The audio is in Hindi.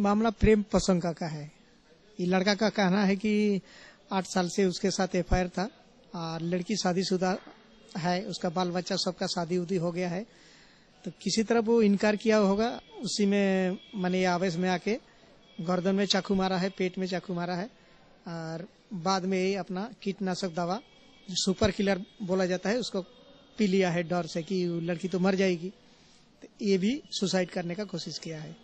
मामला प्रेम प्रसंग का है ये लड़का का कहना है कि आठ साल से उसके साथ एफआईआर था और लड़की शादीशुदा है उसका बाल बच्चा सबका शादी उदी हो गया है तो किसी तरह वो इनकार किया होगा उसी में मैंने आवेश में आके गर्दन में चाकू मारा है पेट में चाकू मारा है और बाद में ये अपना कीटनाशक दवा सुपर किलर बोला जाता है उसको पी लिया है डर से कि लड़की तो मर जाएगी तो ये भी सुसाइड करने का कोशिश किया है